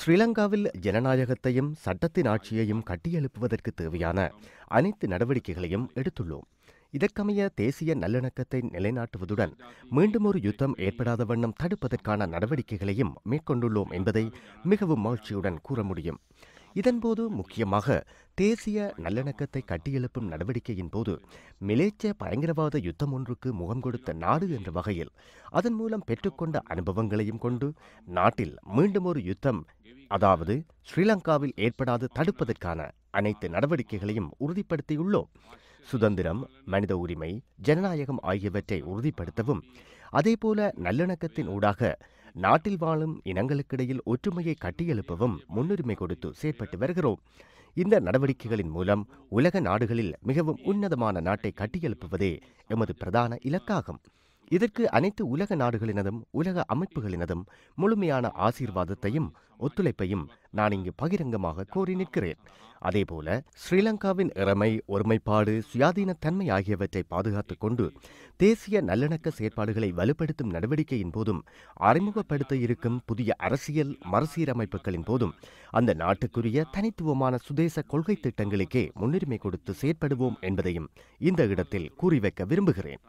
ஸ்ரீலங்காவில் ஜனநாயகத்தையும் சட்டத்தின் ஆட்சியையும் கட்டியெழுப்புவதற்கு தேவையான அனைத்து நடவடிக்கைகளையும் எடுத்துள்ளோம் இதற்கமைய தேசிய நல்லிணக்கத்தை நிலைநாட்டுவதுடன் மீண்டும் ஒரு யுத்தம் ஏற்படாத வண்ணம் தடுப்பதற்கான நடவடிக்கைகளையும் மேற்கொண்டுள்ளோம் என்பதை மிகவும் மகிழ்ச்சியுடன் கூற முடியும் இதன்போது முக்கியமாக தேசிய நல்லிணக்கத்தை கட்டியெழுப்பும் நடவடிக்கையின் போது மிலேச்ச பயங்கரவாத யுத்தம் ஒன்றுக்கு முகம் கொடுத்த நாடு என்ற வகையில் அதன் மூலம் பெற்றுக்கொண்ட அனுபவங்களையும் கொண்டு நாட்டில் மீண்டும் ஒரு யுத்தம் அதாவது ஸ்ரீலங்காவில் ஏற்படாது தடுப்பதற்கான அனைத்து நடவடிக்கைகளையும் உறுதிப்படுத்தியுள்ளோம் சுதந்திரம் மனித உரிமை ஜனநாயகம் ஆகியவற்றை உறுதிப்படுத்தவும் அதேபோல நல்லிணக்கத்தின் ஊடாக நாட்டில் வாழும் இனங்களுக்கிடையில் ஒற்றுமையை கட்டியெழுப்பவும் முன்னுரிமை கொடுத்து செயற்பட்டு வருகிறோம் இந்த நடவடிக்கைகளின் மூலம் உலக நாடுகளில் மிகவும் உன்னதமான நாட்டை கட்டியெழுப்புவதே எமது பிரதான இலக்காகும் இதற்கு அனைத்து உலக நாடுகளினதும் உலக அமைப்புகளினதும் முழுமையான ஆசீர்வாதத்தையும் ஒத்துழைப்பையும் நான் இங்கு பகிரங்கமாக கோரி நிற்கிறேன் அதேபோல ஸ்ரீலங்காவின் இறமை ஒருமைப்பாடு சுயாதீனத்தன்மை ஆகியவற்றை பாதுகாத்துக் கொண்டு தேசிய நல்லிணக்க செயற்பாடுகளை வலுப்படுத்தும் நடவடிக்கையின் போதும் அறிமுகப்படுத்த இருக்கும் புதிய அரசியல் மறுசீரமைப்புகளின் போதும் அந்த நாட்டுக்குரிய தனித்துவமான சுதேச கொள்கை திட்டங்களுக்கே முன்னுரிமை கொடுத்து செயற்படுவோம் என்பதையும் இந்த இடத்தில் கூறி வைக்க விரும்புகிறேன்